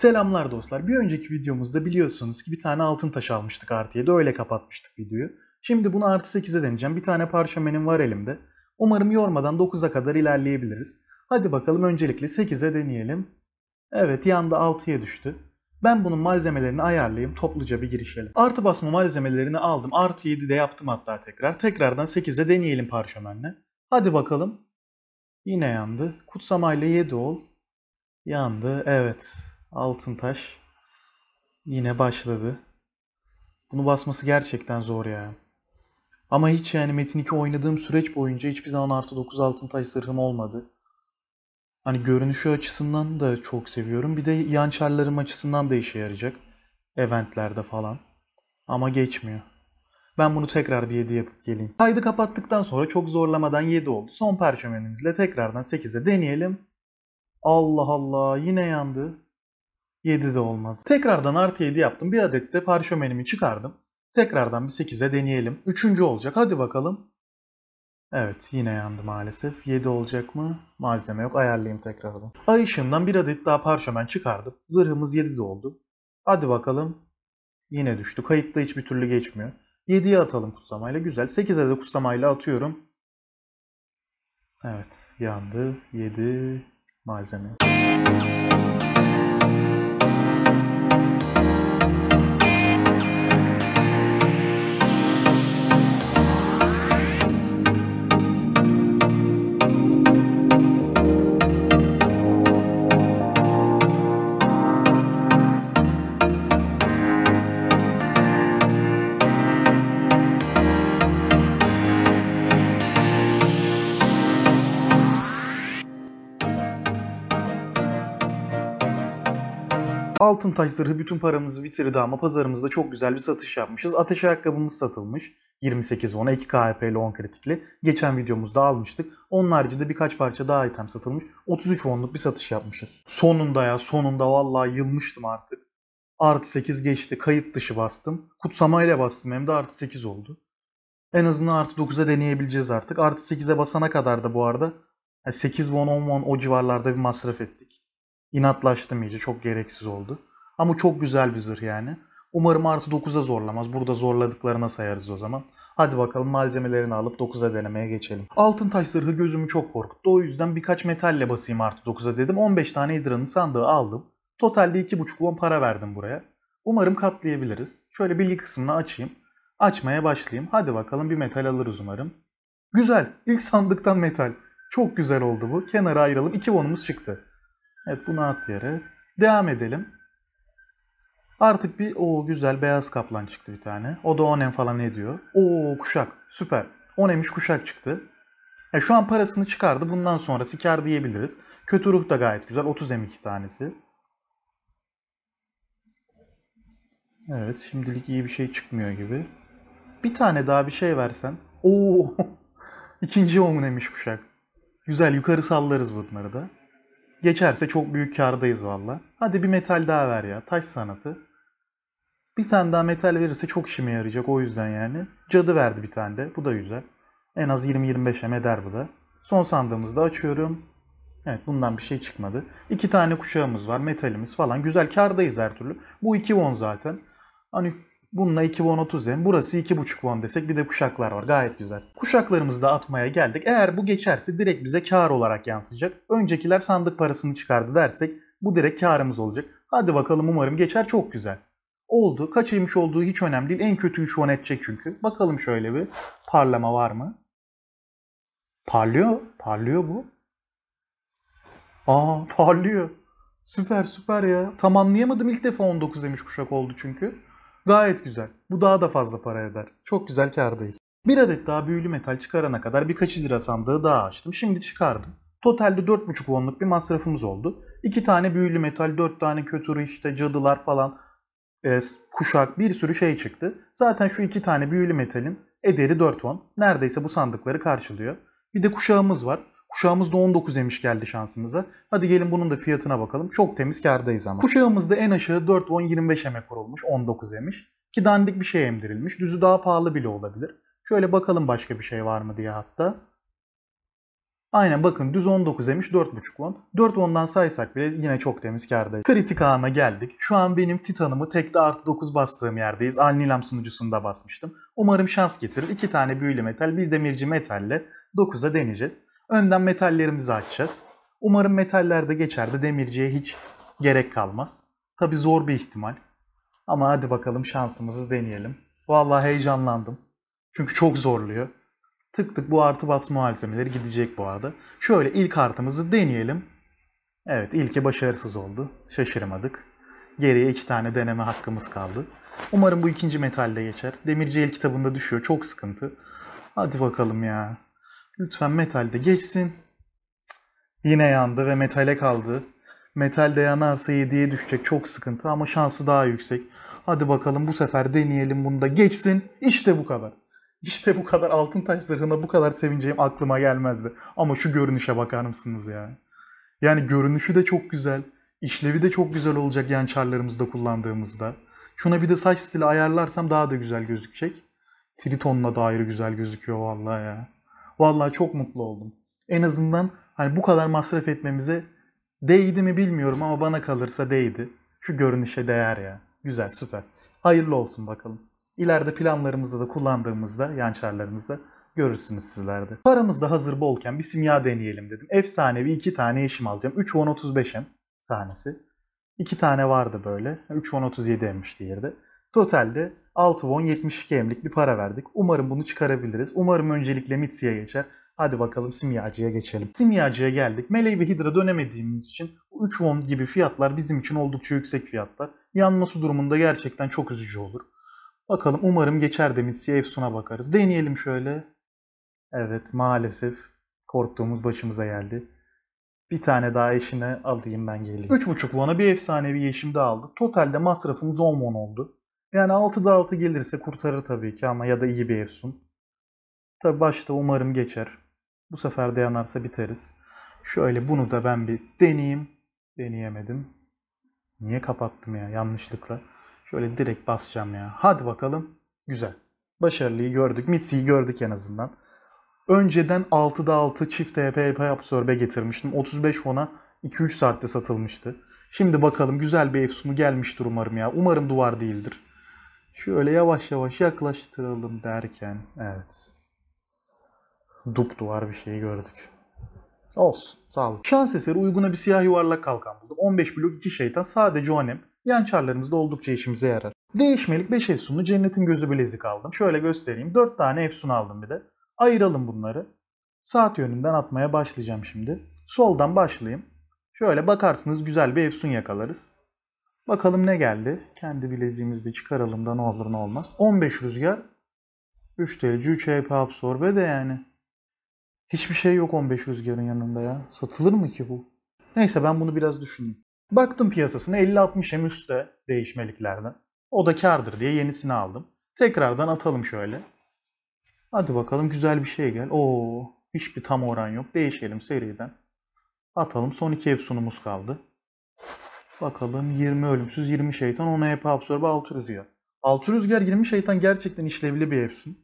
Selamlar dostlar. Bir önceki videomuzda biliyorsunuz ki bir tane altın taş almıştık artıya da Öyle kapatmıştık videoyu. Şimdi bunu artı 8'e deneyeceğim. Bir tane parşömenim var elimde. Umarım yormadan 9'a kadar ilerleyebiliriz. Hadi bakalım öncelikle 8'e deneyelim. Evet yanda 6'ya düştü. Ben bunun malzemelerini ayarlayayım topluca bir girişelim. Artı basma malzemelerini aldım. Artı 7 de yaptım hatta tekrar. Tekrardan 8'e deneyelim parşömenle. Hadi bakalım. Yine yandı. Kutsamayla 7 ol. Yandı. Evet. Altın Taş yine başladı. Bunu basması gerçekten zor ya. Ama hiç yani Metin 2 oynadığım süreç boyunca hiçbir zaman artı 9 taş zırhım olmadı. Hani görünüşü açısından da çok seviyorum. Bir de yan açısından da işe yarayacak. Eventlerde falan. Ama geçmiyor. Ben bunu tekrar bir 7 yapıp geleyim. Kaydı kapattıktan sonra çok zorlamadan 7 oldu. Son perçemenimizle tekrardan 8'e deneyelim. Allah Allah yine yandı. 7 de olmadı. Tekrardan artı 7 yaptım. Bir adet de parşömenimi çıkardım. Tekrardan bir 8'e deneyelim. Üçüncü olacak. Hadi bakalım. Evet yine yandı maalesef. 7 olacak mı? Malzeme yok. Ayarlayayım tekrardan. Ay ışığından bir adet daha parşömen çıkardım. Zırhımız 7 de oldu. Hadi bakalım. Yine düştü. Kayıtta hiçbir türlü geçmiyor. 7'ye atalım kutsamayla. Güzel. 8'e de kutsamayla atıyorum. Evet yandı. 7 malzeme. altın taşları bütün paramızı bitirdi ama pazarımızda çok güzel bir satış yapmışız. Ateş ayakkabımız satılmış. 28 ona 2 KHP ile 10 kritikli. Geçen videomuzda almıştık. Onun haricinde birkaç parça daha item satılmış. 33 onluk bir satış yapmışız. Sonunda ya sonunda vallahi yılmıştım artık. Artı 8 geçti. Kayıt dışı bastım. Kutsamayla bastım hem de artı 8 oldu. En azından artı 9'a deneyebileceğiz artık. Artı 8'e basana kadar da bu arada 8 e, won 10 won o civarlarda bir masraf ettik. İnatlaştım iyice. Çok gereksiz oldu. Ama çok güzel bir zırh yani. Umarım artı 9'a zorlamaz. Burada zorladıklarına sayarız o zaman. Hadi bakalım malzemelerini alıp 9'a denemeye geçelim. Altın taş zırhı gözümü çok korkuttu. O yüzden birkaç metalle basayım artı 9'a dedim. 15 tane hidranın sandığı aldım. Totalde 2,5 won para verdim buraya. Umarım katlayabiliriz. Şöyle bilgi kısmını açayım. Açmaya başlayayım. Hadi bakalım bir metal alırız umarım. Güzel. İlk sandıktan metal. Çok güzel oldu bu. Kenara ayıralım. 2 wonumuz çıktı. Evet bunu at yere. Devam edelim. Artık bir o güzel beyaz kaplan çıktı bir tane. O da onem falan ediyor. O kuşak süper. 10 kuşak çıktı. E şu an parasını çıkardı. Bundan sonrası kar diyebiliriz. Kötü ruh da gayet güzel. 30 M2 tanesi. Evet şimdilik iyi bir şey çıkmıyor gibi. Bir tane daha bir şey versen. Oo. ikinci omunemiş kuşak. Güzel yukarı sallarız bunları da. Geçerse çok büyük kardayız valla. Hadi bir metal daha ver ya. Taş sanatı. Bir tane daha metal verirse çok işime yarayacak o yüzden yani. Cadı verdi bir tane de. Bu da güzel. En az 20-25'e eder bu da. Son sandığımızda açıyorum. Evet bundan bir şey çıkmadı. İki tane kuşağımız var. Metalimiz falan. Güzel kardayız her türlü. Bu iki won zaten. Hani Bununla 2 won Burası 2,5 won desek bir de kuşaklar var. Gayet güzel. Kuşaklarımızı da atmaya geldik. Eğer bu geçerse direkt bize kar olarak yansıyacak. Öncekiler sandık parasını çıkardı dersek bu direkt karımız olacak. Hadi bakalım umarım geçer çok güzel. Oldu. Kaçırmış olduğu hiç önemli değil. En kötü 3 won edecek çünkü. Bakalım şöyle bir parlama var mı? Parlıyor. Parlıyor bu. Aa parlıyor. Süper süper ya. Tam anlayamadım ilk defa 19 demiş kuşak oldu çünkü. Gayet güzel. Bu daha da fazla para eder. Çok güzel kardayız. Bir adet daha büyülü metal çıkarana kadar birkaç lira sandığı daha açtım. Şimdi çıkardım. Totalde 4,5 wonluk bir masrafımız oldu. 2 tane büyülü metal, 4 tane kötürü işte cadılar falan e, kuşak bir sürü şey çıktı. Zaten şu 2 tane büyülü metalin ederi 4 won. Neredeyse bu sandıkları karşılıyor. Bir de kuşağımız var. Kuşağımızda 19 emiş geldi şansımıza. Hadi gelin bunun da fiyatına bakalım. Çok temiz kardayız ama. Kuşağımızda en aşağı 4 10 25 eme kurulmuş 19 emiş. Ki dandik bir şey emdirilmiş. Düzü daha pahalı bile olabilir. Şöyle bakalım başka bir şey var mı diye hatta. Aynen bakın düz 19 demiş 4.5 won. 4 won'dan saysak bile yine çok temiz kardayız. Kritik ana geldik. Şu an benim Titan'ımı tekte artı 9 bastığım yerdeyiz. Alnilam sunucusunda basmıştım. Umarım şans getirir. 2 tane büyülü metal bir demirci metalle 9'a deneyeceğiz. Önden metallerimizi açacağız. Umarım metallerde geçer de demirciye hiç gerek kalmaz. Tabi zor bir ihtimal. Ama hadi bakalım şansımızı deneyelim. Vallahi heyecanlandım. Çünkü çok zorluyor. Tık tık bu artı bas malzemeleri gidecek bu arada. Şöyle ilk artımızı deneyelim. Evet ilki başarısız oldu. Şaşırmadık. Geriye iki tane deneme hakkımız kaldı. Umarım bu ikinci metalde geçer. Demirci el kitabında düşüyor. Çok sıkıntı. Hadi bakalım ya. Lütfen metalde geçsin. Yine yandı ve metale kaldı. Metal de yanarsa 7'ye düşecek. Çok sıkıntı ama şansı daha yüksek. Hadi bakalım bu sefer deneyelim bunu da geçsin. İşte bu kadar. İşte bu kadar altın taş zırhına bu kadar sevineceğim aklıma gelmezdi. Ama şu görünüşe bakar mısınız ya? Yani görünüşü de çok güzel. İşlevi de çok güzel olacak yan çarlarımızda kullandığımızda. Şuna bir de saç stili ayarlarsam daha da güzel gözükecek. Triton'la da ayrı güzel gözüküyor vallahi ya. Vallahi çok mutlu oldum. En azından hani bu kadar masraf etmemize değdi mi bilmiyorum ama bana kalırsa değdi. Şu görünüşe değer ya. Güzel, süper. Hayırlı olsun bakalım. İleride planlarımızda da kullandığımızda, yançarlarımızda görürsünüz sizlerde. Paramız da hazır bolken bir simya deneyelim dedim. Efsanevi iki tane eşim alacağım. 3 10 35 tanesi. İki tane vardı böyle. 3 10 37 diğeri de. Totalde 6 won 72 emlik bir para verdik. Umarım bunu çıkarabiliriz. Umarım öncelikle Mitsi'ye geçer. Hadi bakalım simyacıya geçelim. Simyacıya geldik. Melee ve Hydra dönemediğimiz için 3 won gibi fiyatlar bizim için oldukça yüksek fiyatlar. Yanması durumunda gerçekten çok üzücü olur. Bakalım umarım geçer de Mitsi'ye Efsun'a bakarız. Deneyelim şöyle. Evet maalesef korktuğumuz başımıza geldi. Bir tane daha eşine alayım ben geleyim. 3.5 won'a bir efsanevi yeşim daha aldık. Totalde masrafımız 10 won oldu. Yani 6'da 6 gelirse kurtarır tabii ki ama ya da iyi bir Efsun. Tabii başta umarım geçer. Bu sefer de yanarsa biteriz. Şöyle bunu da ben bir deneyeyim. Deneyemedim. Niye kapattım ya yanlışlıkla? Şöyle direkt basacağım ya. Hadi bakalım. Güzel. Başarılıyı gördük. Mitsi'yi gördük en azından. Önceden 6'da 6 çift TPP e absorbe getirmiştim. 35 fona 2-3 saatte satılmıştı. Şimdi bakalım güzel bir efsunu gelmiştir umarım ya. Umarım duvar değildir. Şöyle yavaş yavaş yaklaştıralım derken evet. Dup duvar bir şey gördük. Olsun. Sağ olun. Şans eseri uyguna bir siyah yuvarlak kalkan buldum. 15 blok 2 şeytan sadece o nem. Yan çarlarımızda oldukça işimize yarar. Değişmelik 5 efsunlu cennetin gözü bilezik aldım. Şöyle göstereyim. 4 tane efsun aldım bir de. Ayıralım bunları. Saat yönünden atmaya başlayacağım şimdi. Soldan başlayayım. Şöyle bakarsınız güzel bir efsun yakalarız. Bakalım ne geldi? Kendi bileziğimizde çıkaralım da ne olur ne olmaz. 15 rüzgar. 3 TLC, 3 HP absorbe de yani. Hiçbir şey yok 15 rüzgarın yanında ya. Satılır mı ki bu? Neyse ben bunu biraz düşündüm. Baktım piyasasına 50-60 hem üstte değişmeliklerden. O da kardır diye yenisini aldım. Tekrardan atalım şöyle. Hadi bakalım güzel bir şey gel. Oo, hiçbir tam oran yok. Değişelim seriden. Atalım. Son iki Epson'umuz kaldı. Bakalım 20 ölümsüz 20 şeytan 10 HP absorbe 6 rüzgar. 6 rüzgar 20 şeytan gerçekten işlevli bir Efsun.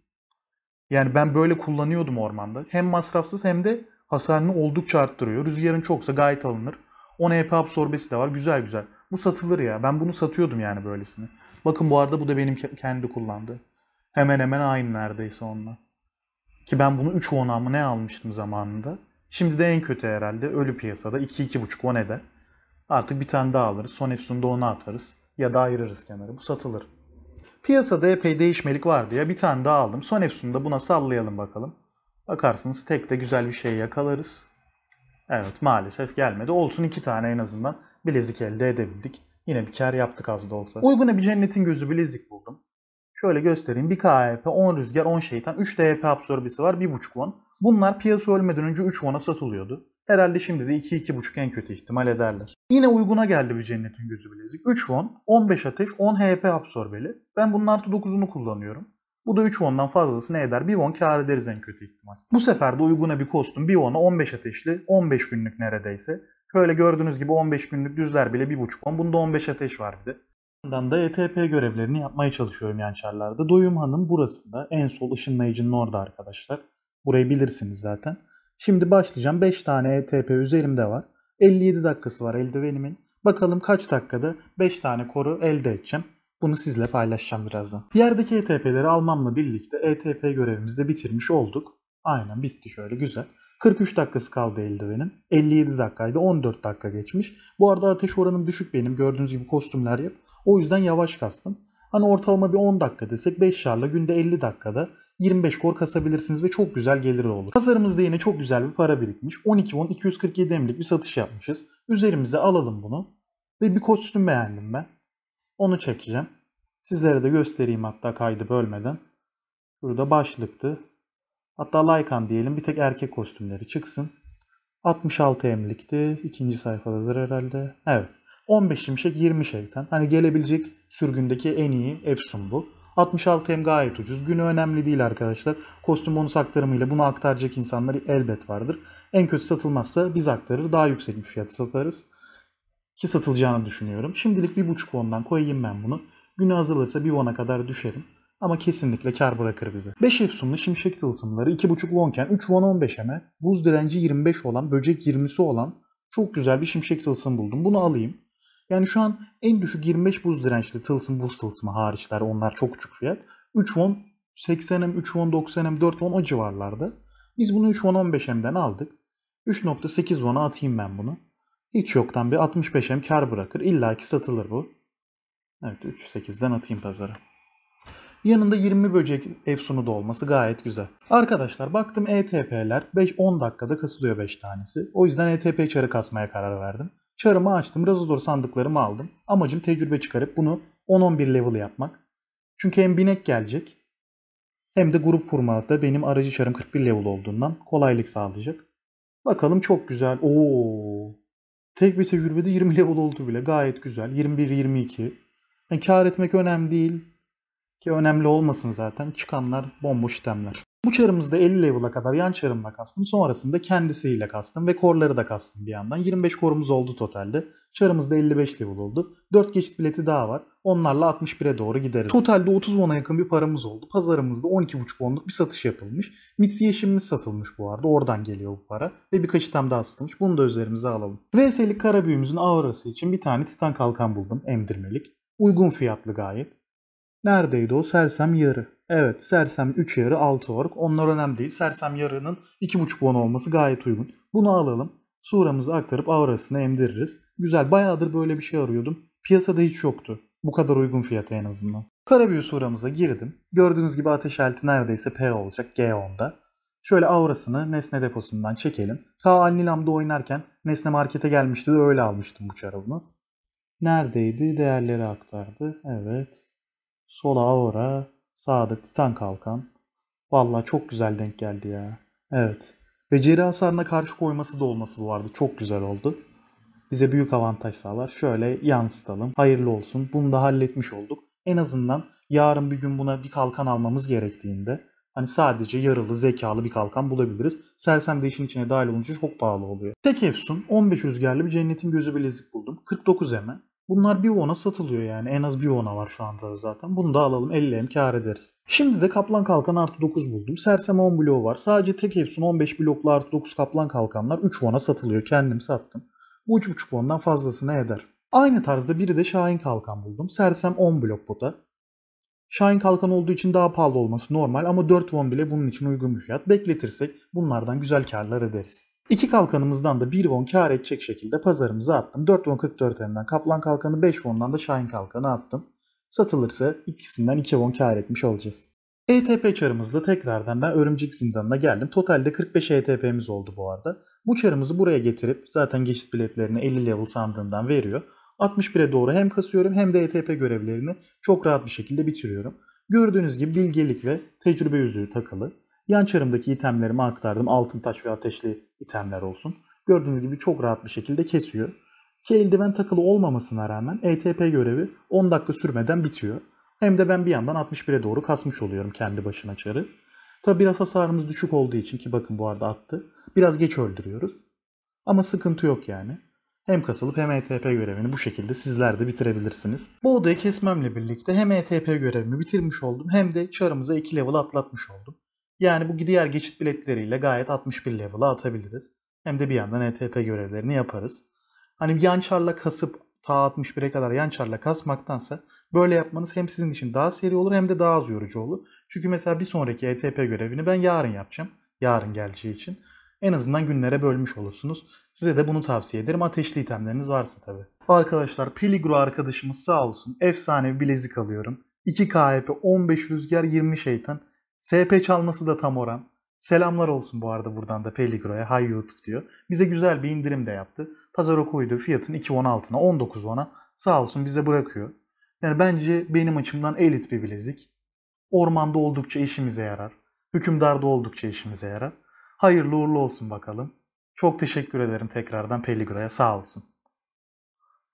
Yani ben böyle kullanıyordum ormanda. Hem masrafsız hem de hasarını oldukça arttırıyor. Rüzgarın çoksa gayet alınır. 10 HP absorbesi de var. Güzel güzel. Bu satılır ya. Ben bunu satıyordum yani böylesini. Bakın bu arada bu da benim kendi kullandığı. Hemen hemen aynı neredeyse onunla. Ki ben bunu 3 10 mı ne almıştım zamanında. Şimdi de en kötü herhalde. Ölü piyasada 2-2,5 10 eder. Artık bir tane daha alırız. Son Epsilon'da onu atarız. Ya da ayırırız kenara. Bu satılır. Piyasada epey değişmelik var diye bir tane daha aldım. Son Epsilon'da buna sallayalım bakalım. Bakarsınız tek de güzel bir şey yakalarız. Evet maalesef gelmedi. Olsun iki tane en azından bilezik elde edebildik. Yine bir kar yaptık az da olsa. Uygun bir cennetin gözü bilezik buldum. Şöyle göstereyim. 1 KHP, 10 rüzgar, 10 şeytan, 3 DHP absorbesi var, 1.5 won. Bunlar piyasa ölmeden önce 3 won'a satılıyordu. Herhalde şimdi de 2-2,5 en kötü ihtimal ederler. Yine uyguna geldi bir cennetin gözü bilezik. 3 won, 15 ateş, 10 HP absorbeli. Ben bunun artı 9'unu kullanıyorum. Bu da 3 won'dan fazlası ne eder? 1 won kar ederiz en kötü ihtimal. Bu sefer de uyguna bir kostüm 1 won'a 15 ateşli 15 günlük neredeyse. Şöyle gördüğünüz gibi 15 günlük düzler bile 1.5 won. Bunda 15 ateş var bir de. Yandan da ETP görevlerini yapmaya çalışıyorum yançarlarda. Doyum Hanım burasında. En sol ışınlayıcının orada arkadaşlar. Burayı bilirsiniz zaten. Şimdi başlayacağım. 5 tane ETP üzerimde var. 57 dakikası var eldivenimin. Bakalım kaç dakikada 5 tane koru elde edeceğim. Bunu sizle paylaşacağım birazdan. Yerdeki ETP'leri almamla birlikte ETP görevimizi de bitirmiş olduk. Aynen bitti şöyle güzel. 43 dakikası kaldı eldivenin. 57 dakikaydı 14 dakika geçmiş. Bu arada ateş oranım düşük benim. Gördüğünüz gibi kostümler yap. O yüzden yavaş kastım. Hani ortalama bir 10 dakika desek 5 şarla günde 50 dakikada 25 kor kasabilirsiniz ve çok güzel gelir olur. Pazarımızda yine çok güzel bir para birikmiş. 12 won 247 emlik bir satış yapmışız. Üzerimize alalım bunu. Ve bir kostüm beğendim ben. Onu çekeceğim. Sizlere de göstereyim hatta kaydı bölmeden. Burada başlıktı. Hatta Lycan diyelim bir tek erkek kostümleri çıksın. 66 emlikti. ikinci sayfadadır herhalde. Evet. 15 şimşek 20 şeytan. Hani gelebilecek Sürgündeki en iyi Efsun bu. 66 M gayet ucuz. Günü önemli değil arkadaşlar. Kostüm bonus aktarımıyla bunu aktaracak insanlar elbet vardır. En kötü satılmazsa biz aktarır. Daha yüksek bir fiyatı satarız. Ki satılacağını düşünüyorum. Şimdilik bir buçuk ondan koyayım ben bunu. Günü azalırsa bir ona kadar düşerim. Ama kesinlikle kar bırakır bize. 5 efsunlu şimşek tılsımları 2.5 wonken 3 won 15 eme, buz direnci 25 olan, böcek 20'si olan çok güzel bir şimşek tılsım buldum. Bunu alayım. Yani şu an en düşük 25 buz dirençli tılsım buz tılsımı hariçler onlar çok küçük fiyat. 3 won 80M, 3 won 90M, 4 won o civarlarda. Biz bunu 3 won 15M'den aldık. 3.8 won'a atayım ben bunu. Hiç yoktan bir 65M kar bırakır. İlla ki satılır bu. Evet 3.8'den atayım pazara. Yanında 20 böcek efsunu da olması gayet güzel. Arkadaşlar baktım ETP'ler 5-10 dakikada kasılıyor 5 tanesi. O yüzden ETP çarı kasmaya karar verdim. Çarımı açtım. Razador sandıklarımı aldım. Amacım tecrübe çıkarıp bunu 10-11 level yapmak. Çünkü hem binek gelecek hem de grup kurmada benim aracı çarım 41 level olduğundan kolaylık sağlayacak. Bakalım çok güzel. Oo. Tek bir tecrübede 20 level oldu bile. Gayet güzel. 21-22. Yani kar etmek önemli değil. Ki önemli olmasın zaten. Çıkanlar bomboş itemler. Bu çarımızda 50 level'a kadar yan çarımla kastım. Sonrasında kendisiyle kastım ve korları da kastım bir yandan. 25 korumuz oldu totalde. Çarımızda 55 level oldu. 4 geçit bileti daha var. Onlarla 61'e doğru gideriz. Totalde 30 won'a yakın bir paramız oldu. Pazarımızda 12.5 won'luk bir satış yapılmış. Mitsi yeşimimiz satılmış bu arada. Oradan geliyor bu para. Ve birkaç item daha satılmış. Bunu da üzerimize alalım. VS'lik kara büyümüzün aurası için bir tane titan kalkan buldum. Emdirmelik. Uygun fiyatlı gayet. Neredeydi o? Sersem yarı. Evet sersem 3 yarı 6 ork. Onlar önemli değil. Sersem yarının 2,5 won olması gayet uygun. Bunu alalım. Suramızı aktarıp avrasını emdiririz. Güzel bayağıdır böyle bir şey arıyordum. Piyasada hiç yoktu. Bu kadar uygun fiyata en azından. Karabüyü suramıza girdim. Gördüğünüz gibi ateş aleti neredeyse P olacak G10'da. Şöyle aurasını nesne deposundan çekelim. Ta Alnilam'da oynarken nesne markete gelmişti de öyle almıştım bu çarabını. Neredeydi? Değerleri aktardı. Evet. Sola aura. Sağda Titan Kalkan. Valla çok güzel denk geldi ya. Evet. Beceri hasarına karşı koyması da olması bu vardı. çok güzel oldu. Bize büyük avantaj sağlar. Şöyle yansıtalım. Hayırlı olsun. Bunu da halletmiş olduk. En azından yarın bir gün buna bir kalkan almamız gerektiğinde Hani sadece yaralı, zekalı bir kalkan bulabiliriz. Sersem de işin içine dahil olunca çok pahalı oluyor. Tek efsun, 15 rüzgarlı bir cennetin gözü bilezik buldum. 49 eme. Bunlar bir ona satılıyor yani. En az bir ona var şu anda zaten. Bunu da alalım 50 em kar ederiz. Şimdi de kaplan kalkan artı 9 buldum. Sersem 10 bloğu var. Sadece tek Efsun 15 bloklu artı 9 kaplan kalkanlar 3 ona satılıyor. Kendim sattım. Bu 3.5 ondan fazlasını eder. Aynı tarzda biri de Şahin Kalkan buldum. Sersem 10 blok bu da. Şahin Kalkan olduğu için daha pahalı olması normal ama 4 won bile bunun için uygun bir fiyat. Bekletirsek bunlardan güzel karlar ederiz. İki kalkanımızdan da bir won kar edecek şekilde pazarımıza attım. 4 won 44 elimden kaplan kalkanı 5 won'dan da şahin kalkanı attım. Satılırsa ikisinden 2 won kar etmiş olacağız. ETP çarımızla tekrardan ben örümcek zindanına geldim. Totalde 45 ETP'miz oldu bu arada. Bu çarımızı buraya getirip zaten geçit biletlerini 50 level sandığından veriyor. 61'e doğru hem kasıyorum hem de ETP görevlerini çok rahat bir şekilde bitiriyorum. Gördüğünüz gibi bilgelik ve tecrübe yüzüğü takılı. Yan çarımdaki itemlerimi aktardım. Altın taş ve ateşli itemler olsun. Gördüğünüz gibi çok rahat bir şekilde kesiyor. Ki eldiven takılı olmamasına rağmen ETP görevi 10 dakika sürmeden bitiyor. Hem de ben bir yandan 61'e doğru kasmış oluyorum kendi başına çarı. Tabi biraz hasarımız düşük olduğu için ki bakın bu arada attı. Biraz geç öldürüyoruz. Ama sıkıntı yok yani. Hem kasılıp hem ETP görevini bu şekilde sizler de bitirebilirsiniz. Bu odayı kesmemle birlikte hem ETP görevimi bitirmiş oldum hem de çarımıza 2 level atlatmış oldum. Yani bu diğer geçit biletleriyle gayet 61 level'a atabiliriz. Hem de bir yandan ETP görevlerini yaparız. Hani yan çarla kasıp ta 61'e kadar yan çarla kasmaktansa böyle yapmanız hem sizin için daha seri olur hem de daha az yorucu olur. Çünkü mesela bir sonraki ETP görevini ben yarın yapacağım. Yarın geleceği için. En azından günlere bölmüş olursunuz. Size de bunu tavsiye ederim. Ateşli itemleriniz varsa tabi. Arkadaşlar Peligro arkadaşımız sağ olsun. Efsane bir bilezik alıyorum. 2 KHP, 15 rüzgar, 20 şeytan. SP çalması da tam oran. Selamlar olsun bu arada buradan da Peligro'ya. Hay YouTube diyor. Bize güzel bir indirim de yaptı. Pazar okuydu, fiyatın 2.16'na 19.10'a sağ olsun bize bırakıyor. Yani bence benim açımdan elit bir bilezik. Ormanda oldukça işimize yarar. Hükümdarda oldukça işimize yarar. Hayırlı uğurlu olsun bakalım. Çok teşekkür ederim tekrardan Peligro'ya sağ olsun.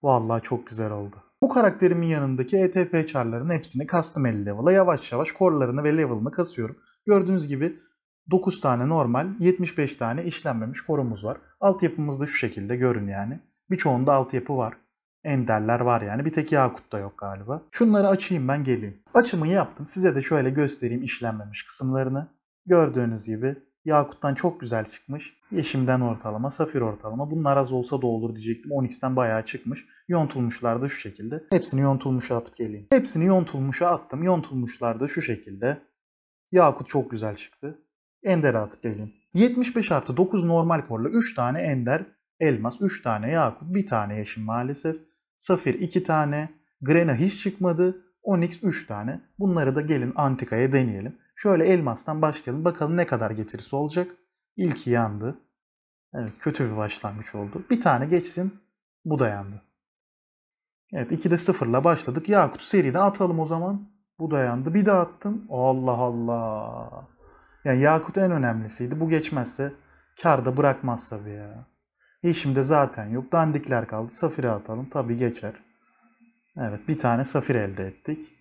Vallahi çok güzel oldu. Bu karakterimin yanındaki ETP çarların hepsini kastım 50 level'a yavaş yavaş core'larını ve level'ını kasıyorum. Gördüğünüz gibi 9 tane normal, 75 tane işlenmemiş korumuz var. Altyapımız da şu şekilde görün yani. Birçoğunda altyapı var. Enderler var yani. Bir tek Yakut'ta yok galiba. Şunları açayım ben geleyim. Açımı yaptım. Size de şöyle göstereyim işlenmemiş kısımlarını. Gördüğünüz gibi Yakut'tan çok güzel çıkmış. Yeşim'den ortalama, Safir ortalama. Bunlar az olsa da olur diyecektim. Onyx'ten bayağı çıkmış. Yontulmuşlar da şu şekilde. Hepsini yontulmuşa atıp geleyim. Hepsini yontulmuşa attım. Yontulmuşlar da şu şekilde. Yakut çok güzel çıktı. Ender'e atıp geleyim. 75 artı 9 normal korla 3 tane Ender, Elmas 3 tane Yakut, 1 tane Yeşim maalesef. Safir 2 tane. Grena hiç çıkmadı. Onyx 3 tane. Bunları da gelin Antika'ya deneyelim. Şöyle elmastan başlayalım. Bakalım ne kadar getirisi olacak. İlki yandı. Evet kötü bir başlangıç oldu. Bir tane geçsin. Bu da yandı. Evet 2'de 0'la başladık. Yakut'u seriden atalım o zaman. Bu da yandı. Bir daha attım. Allah Allah. Yani Yakut en önemlisiydi. Bu geçmezse kar da bırakmaz tabii ya. İşimde zaten yok. Dandikler kaldı. Safir'e atalım. Tabii geçer. Evet bir tane safir elde ettik.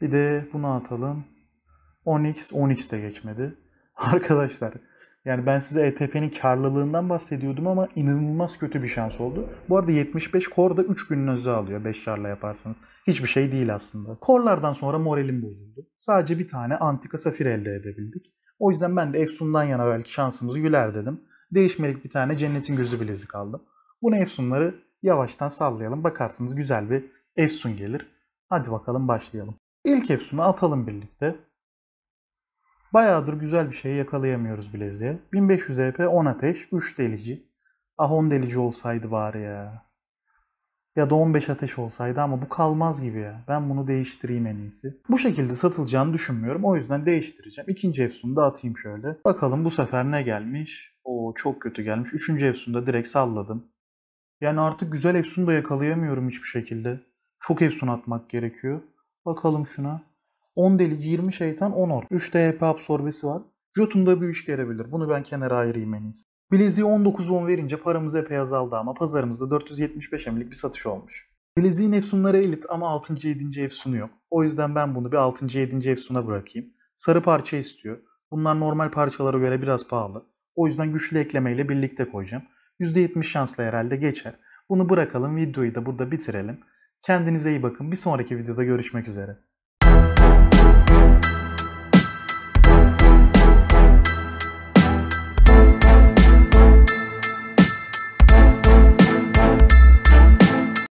Bir de bunu atalım. 10x 10x de geçmedi. Arkadaşlar yani ben size ETP'nin karlılığından bahsediyordum ama inanılmaz kötü bir şans oldu. Bu arada 75 kor da 3 gününüzü alıyor 5 karla yaparsanız. Hiçbir şey değil aslında. Korlardan sonra moralim bozuldu. Sadece bir tane antika safir elde edebildik. O yüzden ben de Efsun'dan yana belki şansımızı güler dedim. Değişmelik bir tane cennetin gözü bilezik aldım. Bunu Efsun'ları yavaştan sallayalım. Bakarsınız güzel bir Efsun gelir. Hadi bakalım başlayalım. İlk Efsun'u atalım birlikte. Bayağıdır güzel bir şey yakalayamıyoruz bileziğe. 1500 EP 10 ateş 3 delici. Ah 10 delici olsaydı var ya. Ya da 15 ateş olsaydı ama bu kalmaz gibi ya. Ben bunu değiştireyim en iyisi. Bu şekilde satılacağını düşünmüyorum. O yüzden değiştireceğim. İkinci Efsun'u da atayım şöyle. Bakalım bu sefer ne gelmiş? O çok kötü gelmiş. Üçüncü Efsun'da direkt salladım. Yani artık güzel Efsun da yakalayamıyorum hiçbir şekilde. Çok Efsun atmak gerekiyor. Bakalım şuna. 10 delici 20 şeytan 10 or. 3 DHP absorbesi var. Jotun'da bir iş gelebilir. Bunu ben kenara ayırayım en iyisi. Bileziği 19-10 verince paramız epey azaldı ama pazarımızda 475 emlik bir satış olmuş. Bileziğin efsunları elit ama 6. 7. efsunu yok. O yüzden ben bunu bir 6. 7. efsuna bırakayım. Sarı parça istiyor. Bunlar normal parçalara göre biraz pahalı. O yüzden güçlü eklemeyle birlikte koyacağım. %70 şansla herhalde geçer. Bunu bırakalım videoyu da burada bitirelim. Kendinize iyi bakın. Bir sonraki videoda görüşmek üzere.